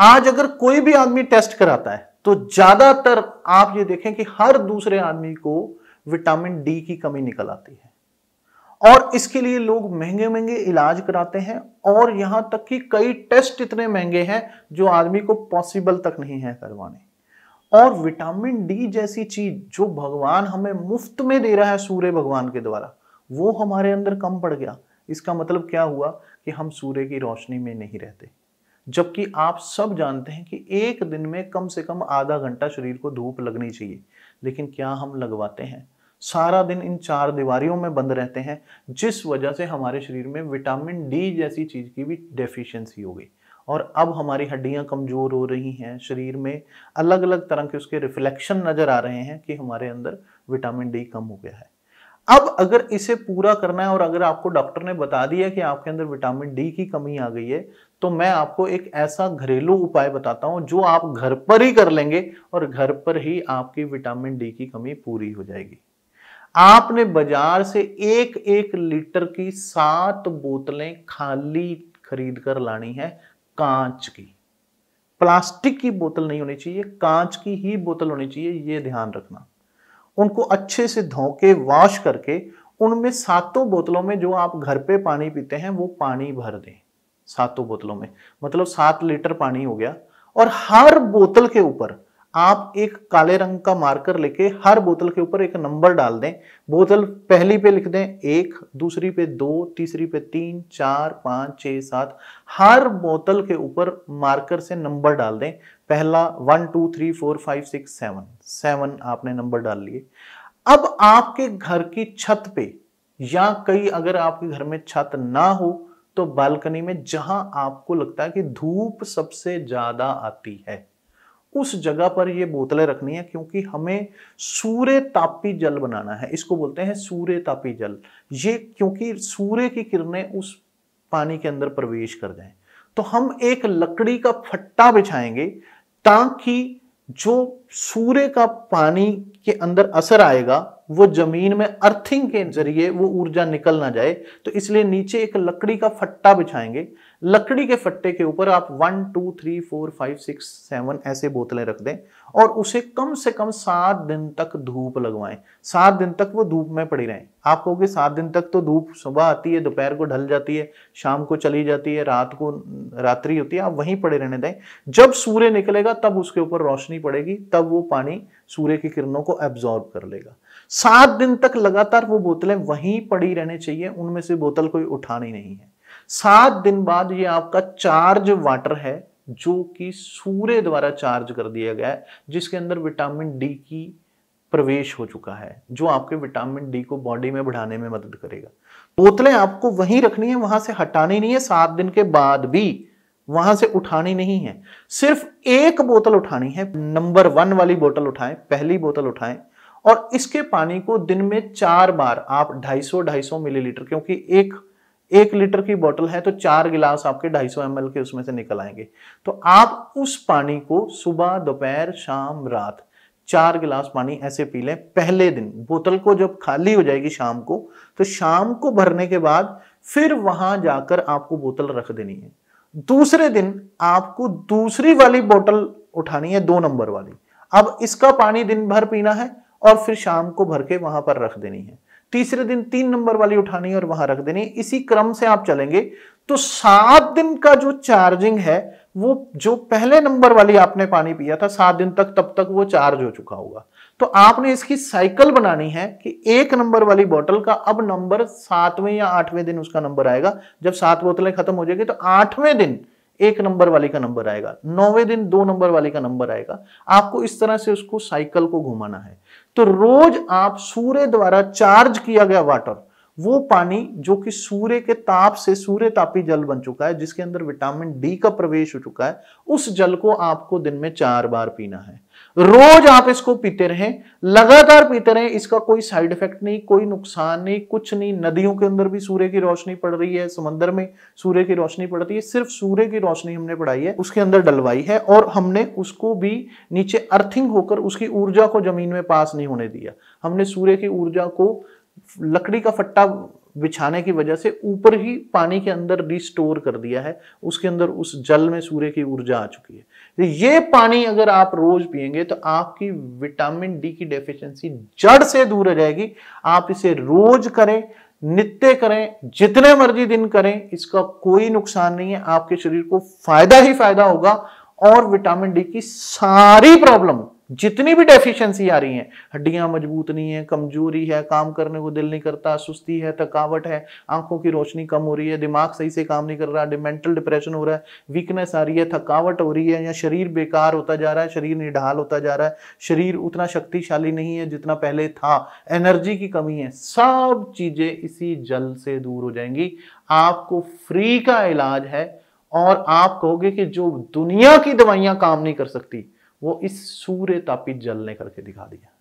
आज अगर कोई भी आदमी टेस्ट कराता है तो ज्यादातर आप ये देखें कि हर दूसरे आदमी को विटामिन डी की कमी निकल आती है और इसके लिए लोग महंगे महंगे इलाज कराते हैं और यहां तक कि कई टेस्ट इतने महंगे हैं जो आदमी को पॉसिबल तक नहीं है करवाने और विटामिन डी जैसी चीज जो भगवान हमें मुफ्त में दे रहा है सूर्य भगवान के द्वारा वो हमारे अंदर कम पड़ गया इसका मतलब क्या हुआ कि हम सूर्य की रोशनी में नहीं रहते जबकि आप सब जानते हैं कि एक दिन में कम से कम आधा घंटा शरीर को धूप लगनी चाहिए लेकिन क्या हम लगवाते हैं सारा दिन इन चार दीवारियों में बंद रहते हैं जिस वजह से हमारे शरीर में विटामिन डी जैसी चीज़ की भी डेफिशिएंसी हो गई और अब हमारी हड्डियां कमज़ोर हो रही हैं शरीर में अलग अलग तरह के उसके रिफ्लेक्शन नज़र आ रहे हैं कि हमारे अंदर विटामिन डी कम हो गया है अब अगर इसे पूरा करना है और अगर आपको डॉक्टर ने बता दिया कि आपके अंदर विटामिन डी की कमी आ गई है तो मैं आपको एक ऐसा घरेलू उपाय बताता हूं जो आप घर पर ही कर लेंगे और घर पर ही आपकी विटामिन डी की कमी पूरी हो जाएगी आपने बाजार से एक एक लीटर की सात बोतलें खाली खरीद कर लानी है कांच की प्लास्टिक की बोतल नहीं होनी चाहिए कांच की ही बोतल होनी चाहिए ये ध्यान रखना उनको अच्छे से धो के वॉश करके उनमें सातों बोतलों में जो आप घर पे पानी पीते हैं वो पानी भर दें सातों बोतलों में मतलब सात लीटर पानी हो गया और हर बोतल के ऊपर आप एक काले रंग का मार्कर लेके हर बोतल के ऊपर एक नंबर डाल दें बोतल पहली पे लिख दें एक दूसरी पे दो तीसरी पे तीन चार पाँच छः सात हर बोतल के ऊपर मार्कर से नंबर डाल दें पहला one two three four five six seven seven आपने नंबर डाल लिए अब आपके घर की छत पे या कई अगर आपके घर में छत ना हो तो बालकनी में जहां आपको लगता है कि धूप सबसे ज्यादा आती है उस जगह पर ये बोतलें रखनी है क्योंकि हमें सूर्य तापी जल बनाना है इसको बोलते हैं सूर्य तापी जल ये क्योंकि सूर्य की किरणें उस पानी के अंदर प्रवेश कर जाएं तो हम एक लकड़ी का फट्टा बिछाएंगे ताकि जो सूर्य का पानी के अंदर असर आएगा वो जमीन में अर्थिंग के जरिए वो ऊर्जा निकल ना जाए तो इसलिए नीचे एक लकड़ी का फट्टा बिछाएंगे लकड़ी के फट्टे के ऊपर आप one two three four five six seven ऐसे बोतलें रख दें और उसे कम से कम सात दिन तक धूप लगवाएं सात दिन तक वो धूप में पड़ी रहें आप कहोगे सात दिन तक तो धूप सुबह आती है दोपहर को ढल जाती है शाम को चली जाती है रात को रात्रि होती है आप वहीं पड़े रहने दें जब सूर्य निकलेगा तब उसके ऊपर रोशनी पड़ेगी तब तब वो पानी सूर्य की किरणों को एब्जॉर्ब कर लेगा सात दिन तक लगातार वो बोतलें वहीं पड़ी रहनी चाहिए उनमें से बोतल कोई उठानी नहीं है सात दिन बाद ये आपका चार्ज वाटर है जो कि सूर्य द्वारा चार्ज कर दिया गया है जिसके अंदर विटामिन डी की प्रवेश हो चुका है जो आपके विटामिन डी को बॉडी में बढ़ाने में मदद करेगा बोतलें आपको वहीं रखनी है वहां से हटानी नहीं है सात दिन के बाद भी वहां से उठानी नहीं है सिर्फ एक बोतल उठानी है नंबर वन वाली बोतल उठाएं पहली बोतल उठाएं और इसके पानी को दिन में चार बार आप 250 250 मिलीलीटर क्योंकि एक एक लीटर की बोतल है तो चार गिलास आपके 250 एम के उसमें से निकल आएंगे तो आप उस पानी को सुबह दोपहर शाम रात चार गिलास पानी ऐसे पी लें पहले दिन बोतल को जब खाली हो जाएगी शाम को तो शाम को भरने के बाद फिर वहां जाकर आपको बोतल रख देनी है दूसरे दिन आपको दूसरी वाली बोतल उठानी है दो नंबर वाली अब इसका पानी दिन भर पीना है और फिर शाम को भर के वहां पर रख देनी है तीसरे दिन तीन नंबर वाली उठानी है और वहां रख देनी है इसी क्रम से आप चलेंगे तो सात दिन का जो चार्जिंग है वो जो पहले नंबर वाली आपने पानी पिया था सात दिन तक तब तक वो चार्ज हो चुका होगा तो आपने इसकी साइकिल बनानी है कि एक नंबर वाली बोतल का अब नंबर सातवें या आठवें दिन उसका नंबर आएगा जब सात बोतलें खत्म हो जाएगी तो आठवें दिन एक नंबर वाली का नंबर आएगा नौवे दिन दो नंबर वाली का नंबर आएगा आपको इस तरह से उसको साइकिल को घुमाना है तो रोज आप सूर्य द्वारा चार्ज किया गया वाटर वो पानी जो कि सूर्य के ताप से सूर्य तापी जल बन चुका है जिसके अंदर विटामिन डी का प्रवेश हो चुका है उस जल को आपको दिन में चार बार पीना है रोज आप इसको पीते रहें लगातार पीते रहें इसका कोई साइड इफेक्ट नहीं कोई नुकसान नहीं कुछ नहीं नदियों के अंदर भी सूर्य की रोशनी पड़ रही है समंदर में सूर्य की रोशनी पड़ती है सिर्फ सूर्य की रोशनी हमने पढ़ाई है उसके अंदर डलवाई है और हमने उसको भी नीचे अर्थिंग होकर उसकी ऊर्जा को जमीन में पास नहीं होने दिया हमने सूर्य की ऊर्जा को लकड़ी का फट्टा बिछाने की वजह से ऊपर ही पानी के अंदर रिस्टोर कर दिया है उसके अंदर उस जल में सूर्य की ऊर्जा आ चुकी है ये पानी अगर आप रोज पियेंगे तो आपकी विटामिन डी की डेफिशिएंसी जड़ से दूर हो जाएगी आप इसे रोज करें नित्य करें जितने मर्जी दिन करें इसका कोई नुकसान नहीं है आपके शरीर को फायदा ही फायदा होगा और विटामिन डी की सारी प्रॉब्लम जितनी भी डेफिशिएंसी आ रही है हड्डियां मजबूत नहीं है कमजोरी है काम करने को दिल नहीं करता सुस्ती है थकावट है आंखों की रोशनी कम हो रही है दिमाग सही से काम नहीं कर रहा मेंटल डिप्रेशन हो रहा है वीकनेस आ रही है थकावट हो रही है या शरीर बेकार होता जा रहा है शरीर निढाल होता जा रहा है शरीर उतना शक्तिशाली नहीं है जितना पहले था एनर्जी की कमी है सब चीजें इसी जल से दूर हो जाएंगी आपको फ्री का इलाज है और आप कहोगे कि जो दुनिया की दवाइयां काम नहीं कर सकती वो इस सूर्य तापित जल ने करके दिखा दिया